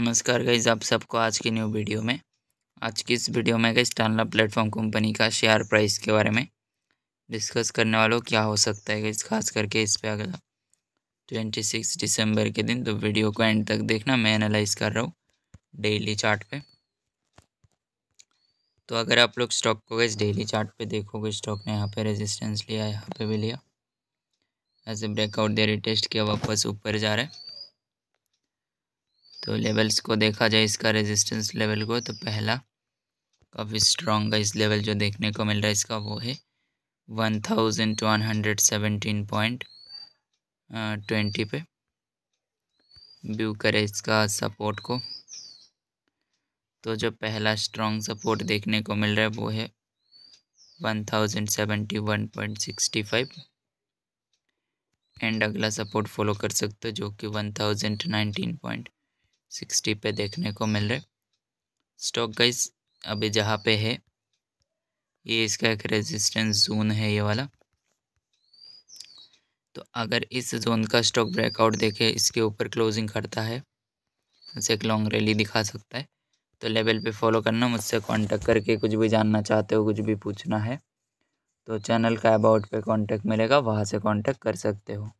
नमस्कार गाइज आप सबको आज की न्यू वीडियो में आज की इस वीडियो में गई स्टानला प्लेटफॉर्म कंपनी का शेयर प्राइस के बारे में डिस्कस करने वालों क्या हो सकता है गाइज खास करके इस पर अगला ट्वेंटी सिक्स दिसंबर के दिन तो वीडियो को एंड तक देखना मैं एनालाइज कर रहा हूँ डेली चार्ट पे तो अगर आप लोग स्टॉक को गए डेली चार्ट पे देखोगे स्टॉक ने यहाँ पे रेजिस्टेंस लिया यहाँ पे भी लिया ऐसे ब्रेकआउट दे रही टेस्ट किया वापस ऊपर जा रहा है तो लेवल्स को देखा जाए इसका रेजिस्टेंस लेवल को तो पहला काफ़ी स्ट्रॉन्ग का इस लेवल जो देखने को मिल रहा है इसका वो है one thousand one hundred seventeen point twenty पे व्यू करें इसका सपोर्ट को तो जो पहला स्ट्रॉन्ग सपोर्ट देखने को मिल रहा है वो है one thousand seventy one point sixty five and अगला सपोर्ट फॉलो कर सकते हो जो कि one thousand nineteen point sixty पे देखने को मिल रहा है स्टॉक गाइस अभी जहाँ पे है ये इसका एक रेजिस्टेंस जोन है ये वाला तो अगर इस जोन का स्टॉक ब्रेकआउट देखे इसके ऊपर क्लोजिंग करता है उसे एक लॉन्ग रैली दिखा सकता है तो लेवल पे फॉलो करना मुझसे कांटेक्ट करके कुछ भी जानना चाहते हो कुछ भी पूछना है तो चैनल का अबाउट पे कांटेक्ट मिलेगा वहाँ से कांटेक्ट कर सकते हो